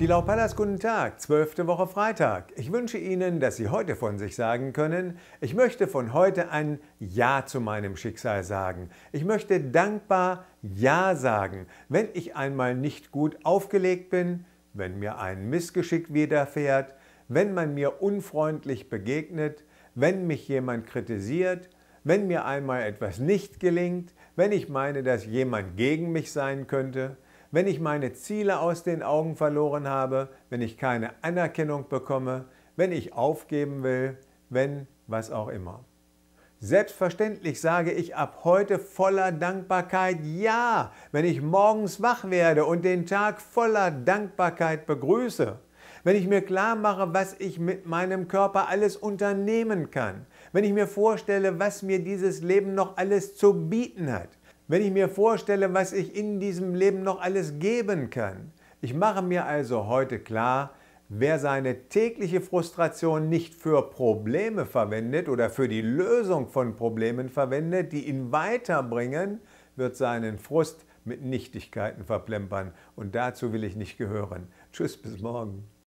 Die Lau guten Tag, zwölfte Woche Freitag. Ich wünsche Ihnen, dass Sie heute von sich sagen können, ich möchte von heute ein Ja zu meinem Schicksal sagen. Ich möchte dankbar Ja sagen, wenn ich einmal nicht gut aufgelegt bin, wenn mir ein Missgeschick widerfährt, wenn man mir unfreundlich begegnet, wenn mich jemand kritisiert, wenn mir einmal etwas nicht gelingt, wenn ich meine, dass jemand gegen mich sein könnte wenn ich meine Ziele aus den Augen verloren habe, wenn ich keine Anerkennung bekomme, wenn ich aufgeben will, wenn was auch immer. Selbstverständlich sage ich ab heute voller Dankbarkeit Ja, wenn ich morgens wach werde und den Tag voller Dankbarkeit begrüße. Wenn ich mir klar mache, was ich mit meinem Körper alles unternehmen kann. Wenn ich mir vorstelle, was mir dieses Leben noch alles zu bieten hat. Wenn ich mir vorstelle, was ich in diesem Leben noch alles geben kann. Ich mache mir also heute klar, wer seine tägliche Frustration nicht für Probleme verwendet oder für die Lösung von Problemen verwendet, die ihn weiterbringen, wird seinen Frust mit Nichtigkeiten verplempern. Und dazu will ich nicht gehören. Tschüss, bis morgen.